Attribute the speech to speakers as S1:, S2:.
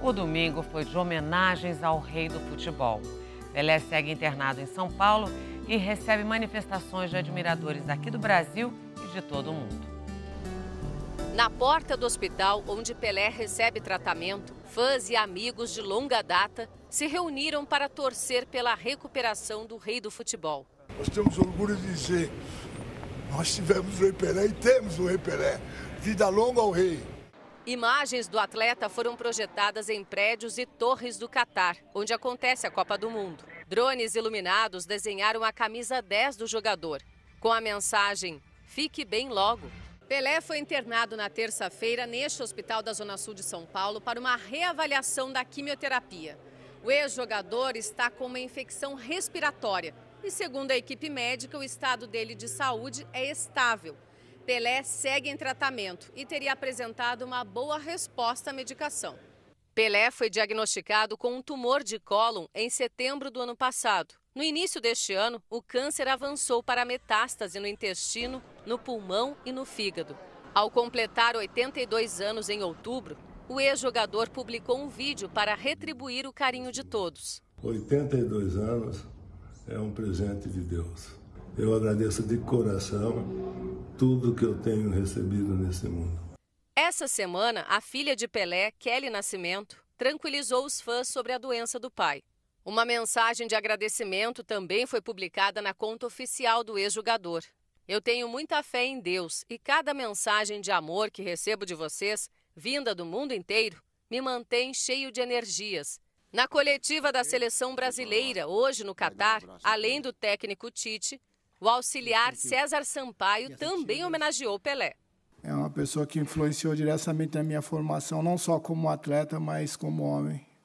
S1: O domingo foi de homenagens ao rei do futebol. Pelé segue internado em São Paulo e recebe manifestações de admiradores aqui do Brasil e de todo o mundo. Na porta do hospital onde Pelé recebe tratamento, fãs e amigos de longa data se reuniram para torcer pela recuperação do rei do futebol.
S2: Nós temos orgulho de dizer, nós tivemos o rei Pelé e temos o rei Pelé. Vida longa ao rei.
S1: Imagens do atleta foram projetadas em prédios e torres do Catar, onde acontece a Copa do Mundo. Drones iluminados desenharam a camisa 10 do jogador, com a mensagem: Fique bem logo. Pelé foi internado na terça-feira neste hospital da Zona Sul de São Paulo para uma reavaliação da quimioterapia. O ex-jogador está com uma infecção respiratória e, segundo a equipe médica, o estado dele de saúde é estável. Pelé segue em tratamento e teria apresentado uma boa resposta à medicação. Pelé foi diagnosticado com um tumor de cólon em setembro do ano passado. No início deste ano, o câncer avançou para metástase no intestino, no pulmão e no fígado. Ao completar 82 anos em outubro, o ex-jogador publicou um vídeo para retribuir o carinho de todos.
S2: 82 anos é um presente de Deus. Eu agradeço de coração tudo que eu tenho recebido nesse mundo.
S1: Essa semana, a filha de Pelé, Kelly Nascimento, tranquilizou os fãs sobre a doença do pai. Uma mensagem de agradecimento também foi publicada na conta oficial do ex-jogador. Eu tenho muita fé em Deus e cada mensagem de amor que recebo de vocês, vinda do mundo inteiro, me mantém cheio de energias. Na coletiva da seleção brasileira, hoje no Catar, além do técnico Tite, o auxiliar César Sampaio também homenageou Pelé.
S2: É uma pessoa que influenciou diretamente na minha formação, não só como atleta, mas como homem.